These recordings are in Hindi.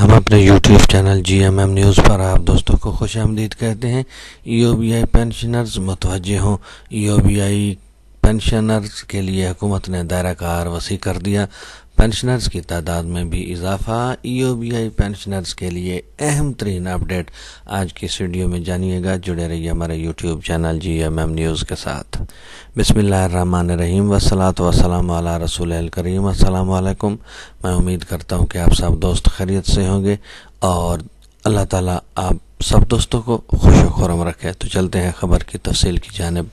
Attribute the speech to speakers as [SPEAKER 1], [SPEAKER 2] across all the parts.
[SPEAKER 1] हम अपने YouTube channel G M M News पर आप दोस्तों को खुश आमदीद कहते हैं ई ओ बी आई पेंशनर्स मतवजह हों ई ओ बी आई पेंशनर्स के लिए हुकूमत ने दायरा कार वसी कर दिया पेंशनर्स की तादाद में भी इजाफा ईओबीआई e पेंशनर्स के लिए अहम तरीन अपडेट आज की स्टीडियो में जानिएगा जुड़े रहिए हमारे YouTube channel G M M News के साथ बिसमीम रहीम वसलात वसलम वाला रसूल करीम असलकुम मैं उम्मीद करता हूँ कि आप सब दोस्त खैरियत से होंगे और अल्लाह ताली आप सब दोस्तों को खुश खुरम रखे तो चलते हैं खबर की तफसील की जानब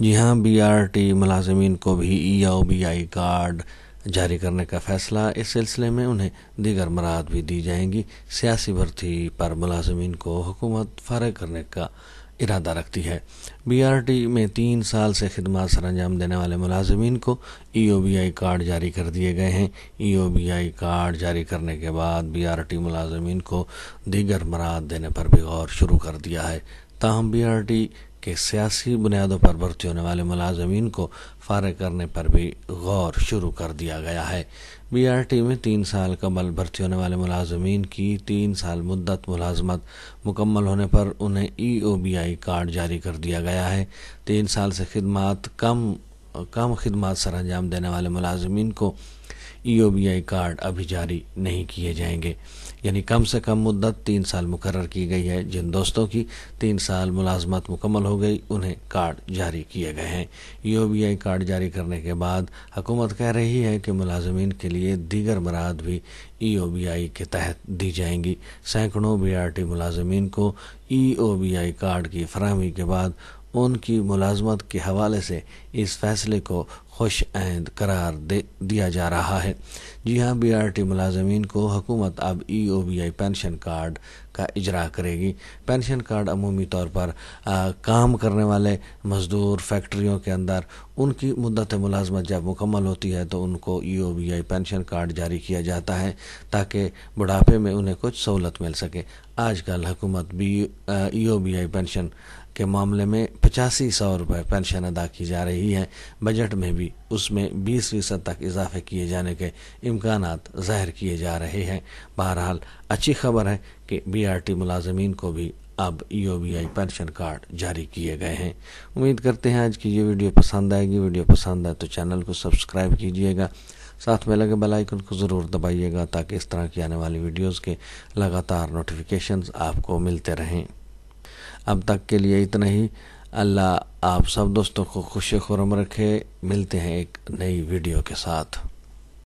[SPEAKER 1] जी हाँ बी आर टी मुलाजमीन को भी ई ओ बी आई कार्ड जारी करने का फैसला इस सिलसिले में उन्हें दीगर मराद भी दी जाएंगी सियासी भर्ती पर मुलाजमीन को हुकूमत फारग करने का इरादा रखती है बीआरटी में तीन साल से सर अंजाम देने वाले मुलाजमीन को ईओबीआई कार्ड जारी कर दिए गए हैं ईओबीआई कार्ड जारी करने के बाद बीआरटी मुलाजमीन को दीगर मराद देने पर भी गौर शुरू कर दिया है ताहम बीआरटी कि सियासी बुनियादों पर भर्ती होने वाले मुलाजमीन को फारग करने पर भी गौर शुरू कर दिया गया है बी आर टी में तीन साल कबल भर्ती होने वाले मुलाजमीन की तीन साल मुद्दत मुलाजमत मुकम्मल होने पर उन्हें ई ओ बी आई कार्ड जारी कर दिया गया है तीन साल से खदमात कम कम खदमात सर अंजाम देने वाले मुलाजमीन को ईओबीआई e कार्ड अभी जारी नहीं किए जाएंगे यानी कम से कम मुद्दत तीन साल मुकर की गई है जिन दोस्तों की तीन साल मुलाजमत मुकम्मल हो गई उन्हें कार्ड जारी किए गए हैं ईओबीआई e कार्ड जारी करने के बाद हुकूमत कह रही है कि मुलाजमीन के लिए दीगर मराद भी ईओबीआई e के तहत दी जाएंगी सैकड़ों बीआरटी मुलाजमीन को ईओबीआई कार्ड की फरहमी के बाद उनकी मुलाजमत के हवाले से इस फैसले को खुश आंद करार दे दिया जा रहा है जी हाँ बी आर टी मुलाजमीन को हुकूमत अब E O B I pension card का इजरा करेगी पेंशन कार्ड अमूमी तौर पर आ, काम करने वाले मज़दूर फैक्ट्रियों के अंदर उनकी मुद्दत मुलाजमत जब मुकम्मल होती है तो उनको E O B I pension card जारी किया जाता है ताकि बुढ़ापे में उन्हें कुछ सहूलत मिल सके आज कल हकूमत B E O B I e pension के मामले में पचासी सौ रुपये पेंशन अदा की जा रही है बजट में भी उसमें बीस फीसद तक इजाफे किए जाने के इम्कान ज़ाहिर किए जा रहे हैं बहरहाल अच्छी खबर है कि बी आर टी मुलाजमीन को भी अब U B I pension card जारी किए गए हैं उम्मीद करते हैं आज की ये वीडियो पसंद आएगी वीडियो पसंद आए तो चैनल को सब्सक्राइब कीजिएगा साथ में लगे बेल आइकन को ज़रूर दबाइएगा ताकि इस तरह की आने वाली वीडियोस के लगातार नोटिफिकेशंस आपको मिलते रहें अब तक के लिए इतना ही अल्लाह आप सब दोस्तों को खुश खुरम रखे मिलते हैं एक नई वीडियो के साथ